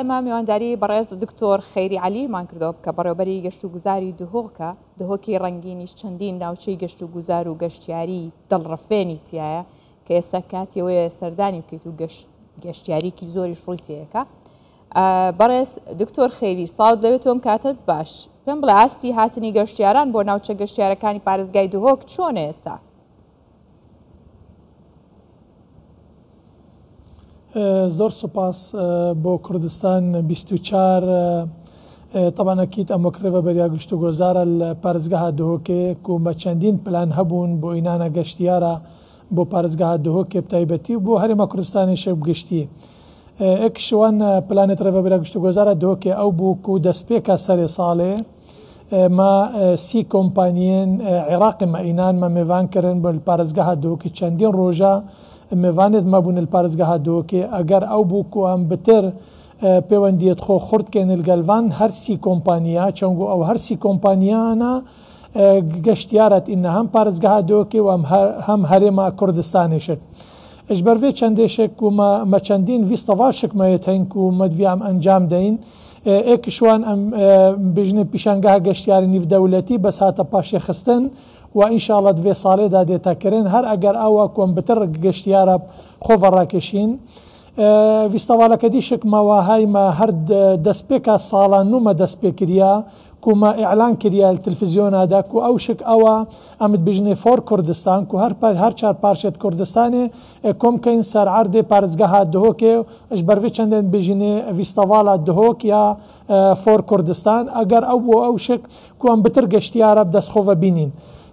ئەمە میوانداری بەڕێز دکتۆر خەیری علیمان کردەوە کە بەڕێوبەری گەشت و گوزاری دهۆکە دهۆکی ڕنگینیش چەندین ناوچەی گەشت و گوزار و گەشتیاری دڵڕفێنی تایە کە ئێستا کاتیەوەی سەردانی بکەیت و گەشتیاریکی زۆری شڕووتەیەەکە بەڕێز دکتۆر خێری ساڵ دەوێت تۆم کاتت باش پێم بڵاستی هاتنی گەشتیاران بۆ ناوچە گەشتیارەکانی پارێزگای دهۆک چۆن ئێستا؟ زۆر سوپاس بۆ کوردستان 24 تەبانەکییت ئەمەکرێەوە بەریاگشت و گۆزارە لە پارێزگەها دهۆکێ کومە چەندین پلان هەبوون بۆ ئینانە گەشتیارە بۆ پارێزگەها دهۆکێ تایبەتی بۆ هەرێمە کوردستانی شەب گشتی. ئەکشوان پلانێت ڕێبە بەراگشت و گۆزارە دهۆکێ ئەو بوو و دەستپێکە سەرێ ساڵێ، ما سی کۆمپانیین عێراقی مە ئینان مە میێوان کردن بە پارێزگەها دهۆکی چەندین ڕۆژە، مێوانێت مەبوون پارێزگە هادووکێ ئەگەر ئەو بوو کوان بتر پەیوەندیت خۆ خوردکێنلگەلوان هەرسی کۆمپانیا چەنگو ئەو هەرسی کۆمپانیانە گەشتیارەت ئینە هەم پارێزگە هادووکێ و هەم هەرێما کوردستانیشت. اش بەرێ چەندێشێک ومە مەچەندین ویستەوا شکمەیەت هەنگ و مەدویام ئەنجام دەین. ئێکشوان ئەم بژنە پیشنگا گەشتیاری نیفدەولەتی بەس هاتە پاشێ خستن و ئینشاڵە دوێ ساڵێدا دێتەکردن هەر ئەگەر ئەوە کۆمپیوتەر گەشتیارە خۆڤڕاکەشین. ویستەواالەکە دیشک مەواهایمە هەر دەستپێکە ساڵان نومە دەستپێکریە کومە ئیعلان کریال تلفزیۆنادا و ئەو شک ئەوە ئەمت بژنێ فۆر کوردستان و هەر پر هەر چار پارشێت کوردستانی کۆمکەین سەرعردێ پارێزگەها دهۆکێ ئەش بەروێ چندێن بژینێ ویستەواڵە دهۆک یا فۆر کوردستان ئەگەر ئەو بۆ ئەو شک کوم بتر گەشتیارە دەستخۆڤە بینین.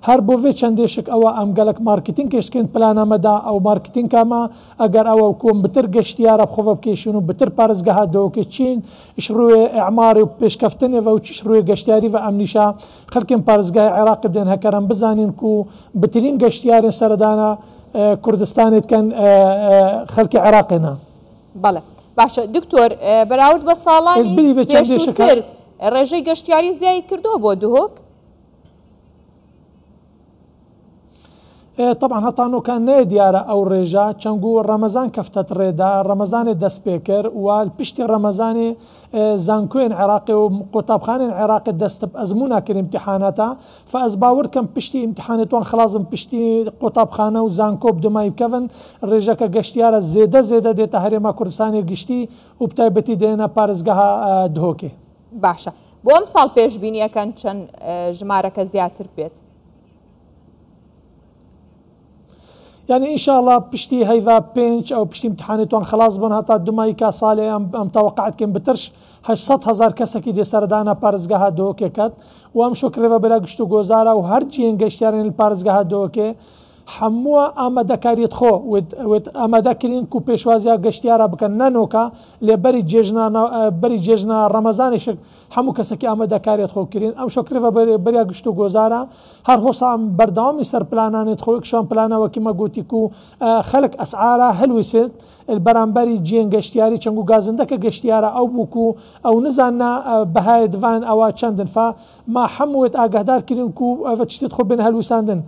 هەر بۆێ چەندێشک ئەوە ئەمگەلک مارکتین کشتکن پلانەمەدا ئەو مارکتین کامە ئەگەر ئەوە کۆم بتر گەشتیارە بخۆە بکەشون و بتر پارێزگەها دەوکە چین شڕوێ ئەعماری و پێشکەفتنەوە و چش ڕوێ گەشتیاری و ئەمنیشا خەکن پارێزگای عێراق بدێن هەکەرم بزانین و بترین گەشتیارن سەردانە کوردستانێتکەن خەلکی عێراقێنا بەڵێ باشە دکتۆر بەراورد بە ساڵانی ڕێژەی گەشتیاری زیایی کردو بۆ دوهۆک طبعا هەتان کان نێ دیارە ئەو ڕێژە چەنگ و ڕەمەزان کەفتت ڕێدا ڕەمەزانێ دەستپێکرد وال پشتی ڕەمەزانێ زانکوێن عێراقی و قوتابخانێن عێراقی دەست ئەزموناکرد امتحاناتە فە ئەس باور کەم پشتی امتحانێتوان خلازم پشتی قوتابخانە و زانکۆب دمای بکەون ڕێژەکە گەشتیارە زێدە زێدە دێتە هەرێمە کوردستانی گشتی و بتایبەتی دێنە پارێزگەها دهۆکێ باشە بۆم ساڵ پێشببینیەکەن چەند ژمارەکە زیاتر بێت يعني ان شاء الله بشتي هيدا بينش او بشتي امتحاني توان خلاص بن هتا دمایکا سالی ام, ام توقعت كم بترش 800 هزار کەسەکی دي سردانا دۆکێکات دوكي كات شکرێەوە بەلا بلا قشتو غوزارا و هەرچیان گەشتیارێن پارێزگەها دوكي حموا خو ود ود هەمووە ئامادەکاریت خۆ ئامادەکردین و پێشوازیە گەشتیارە بکەن نەنۆکە لێبەری بەری جێژنا ڕەمەزانی شک هەموو کەسەکی ئامادەکارێت خۆکردین ئەم شکرەوە بەریا گشت و گۆزارە هەر خۆسان بەرداوامی سەر پلانانێت خۆیکشان پلانەوەکی مەگوتیک و خەلک ئەسعارە هەلوویست بەرامبەری جێن گەشتیاری چەند و گازندەکە گەشتیارە ئەو بووک و ئەو نزاننا بەهای دوان چندن فا ما هەمووێت ئاگادارکردن و ئەوە چیت خو بن هەلووساندن.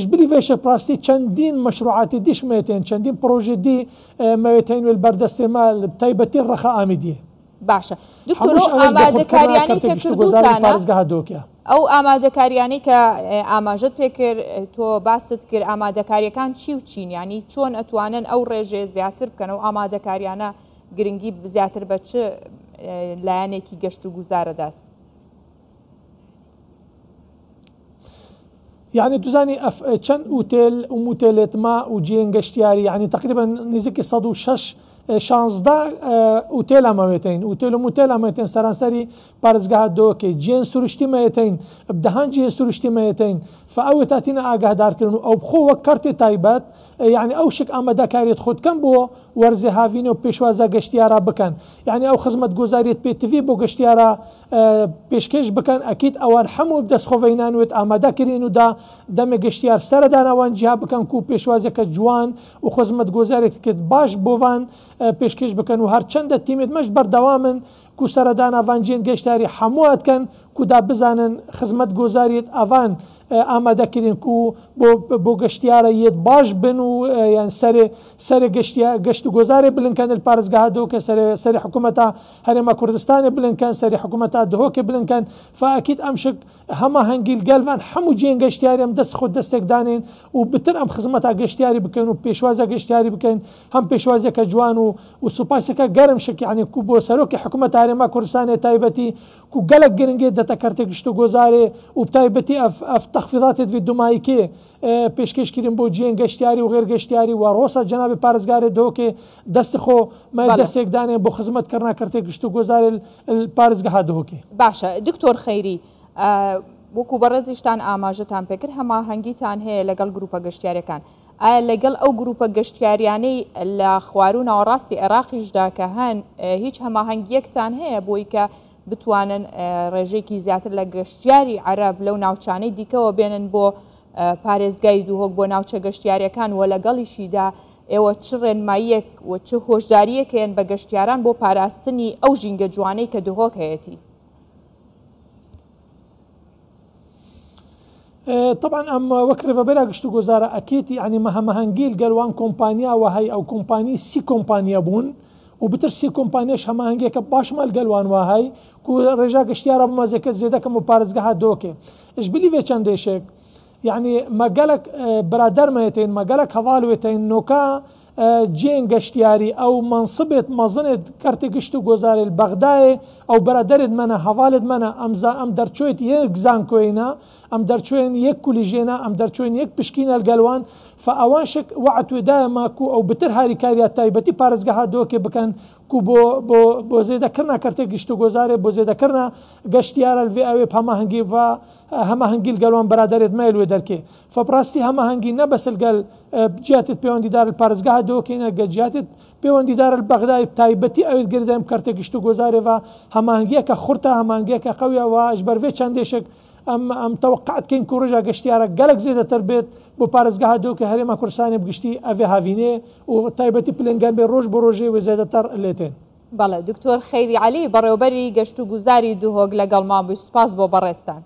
ژبری وێشە پراستی چەندین مەشروعاتی دیشمێتێن چەندین پرۆژێدی مەوێتین وێل بەردەستێمە تایبەتی ڕخە ئامیدیە باشە دکتۆر ئامادەکاریانی کە کردوتانەگەهدۆکە ئەو ئامادەکاریانی کە ئاماژت پێکرد تۆ باست کرد ئامادەکاریەکان چی و چینیانی چۆن ئەتوانن ئەو ڕێژێ زیاتر بکەن و ئامادەکاریانە گرنگی زیاتر بە چ لایەنێکی گەشت و گوزارەدات يعني دوزاني اف چن اوتيل وموتيلات ما وجين غشتياري يعني تقريبا نزيكي صدو شاش اه، شانس دا اوتيل اه، اما ميتين اوتيل وموتيل اما ميتين سرانساري بارزقها دوكي جين سرشتي ميتين بدهان جين سرشتي ميتين فاو تاتينا اقاها دار كرنو او بخو وكرتي تايبات يعني اه، او شك اما دا كاريت خود كم بو ورزي هافينو بيشوازا غشتيارا بكن يعني او خزمت جوزاريت بي تي في بو غشتيارا پێشکەش بکەن ئەکییت ئەوان هەموو دەستخۆڤینانوێت ئامادەکردین و دا دەمە گەشتیار سەردانەوان جیا بکەن و پێشوازەکە جوان و خزمەت گۆزارێت کرد باش بۆوان پێشکەش بکەن و هەرچەندە تیمێت مەش بەردەوامن کو سەردانە ڤانجیێن گەشتاری هەموواتکەن کودا بزانن خزمەت گۆزاریت ئەوان ئامادەکردن آه، و بۆ گەشتیارە یەت باش بن و آه، یان سەر گەشت و گۆزارێ بلنکەن پارێزگاه دۆکە سەری حکوومەتە هەرێمە کوردستانی بلنکەن ما حکوومەتە دهۆکە بلنکەن فاکیت ئەمشک هەمە هەنگیل گەلوان هەموو جێن گەشتیاریم دەست خۆ دەستێک دانێن و بتر ئەم خزمەتە گەشتیاری بکەن و پیشواز گشتیاری بکەین هم پیشواز جوان و و گرم شک یعنی کو که حکومت هری ما کوردستانی تایبتی و گەلک گرنگێ دەتەکەرتێک گشت و گۆزارێ و تایبەتی ئەف تەخفیڵاتێت وێ دومایکێ پێشکەشکردن بۆ جیێن گەشتیاری و غێرگەشتیاری و ڕۆسە جنابی پارێزگارێ دۆکێ دەستی خۆ دەستێکدانێ بۆ خزمەت کردناکەرتێک گشت و گۆزارێ پارێزگەها دۆکێ باشە دکتۆر خەیری وەکو بەڕێزیشتان ئاماژەتان پێکرد هەما هەنگیتان هەیە لەگەڵ گروپە گەشتیارەکان. ئایا لەگەڵ ئەو گروپە گەشتیاریانەی لە خوارو ناوەڕاستی عێراقیشدا کە هەن هیچ هەماهنگگیەکتان هەیە بۆی کە بتوانن ڕێژێکی زیاتر لە گەشتیاری عرب لەو ناوچانەی دیکەەوە بێنن بۆ پارێزگای دووهۆک بۆ ناوچە گەشتیاریەکان وە لەگەڵیشیدا ئێوە چ ڕێنماییەک و چه هۆشداریەکەیان بە گەشتیاران بۆ پاراستنی ئەو ژینگە جوانەی کە دهۆک هەیەی. طبعا ئەم وەکرە بەرا گشت و گۆزارە ئەکێتی ئەنی مەهەمەهنگگیل گەلوان کۆمپانیا وهی ئەو کۆمپانی سی کۆمپانیا بوون وبترسی کۆمپانیش هەماهنگێکە باشمال گەلوانواهایی کو ڕێژا گەشتیارە بمازەکەت زیێدەکەم و پارێزگەها دۆکێ اش بلیێ چەندێشێک یعنی مەگەلک برادەرمەێتین مەگەلک هەواڵێتین نوکە جێن گەشتیاری ئەو منسبێت مەزنێت کارتێ گشت و گۆزارێت بەغدایە ئەو بەرادرێت منە هەواڵت منە ئەمزا ئەم دەرچۆیت یەک زان کۆینە ئەم دەرچێن یەک کولیژێنە ئەم دەرچێن یەک پشکین ئەلگەلوان فەوان شک وعتوێدایە ماکو ئەو بتر هاریکاریات تایبەتی پارێزگەها دۆکێ بکەن کو بۆ بۆ زێدەکردنا کەرتێک گشت و گۆزارێ بۆ زێدەکردنا گەشتیارە لێ ئەوێ هەماهنگگی و هەماهنگگیل گەلوان بەرادێت مایلوێ دەرکێ فەپڕاستی هەماهنگگی نەبەسل گەل بجاتت پەیوەندیدار پارێزگەها دۆکێنە گەجاتت پەیوەندیدار بەغدای تایبەتی ئەوت گردەم کەرتێک گشت و گۆزارێەوە هەماهنگگیەکە خورتە هەمانگیەکە قەویەوە ژبەرێ چەندێشک ئەم تەوقعات کەین کوڕژە گەشتیارە گەلک زیێدەتر بێت بۆ پارێزگەها دوو کە هەرێمە کورسانی بگشتی ئەێ هاوینێ و تایبەتی پلنگەن بێ ڕۆژ بۆ ڕۆژێ و زیێدەتەر لێتێن. بەڵە دکتۆر خەیری علی بەڕێوبەری گەشت و گوزاری دوهۆگ لەگەڵمان بش سپاس بۆ بەڕێستان.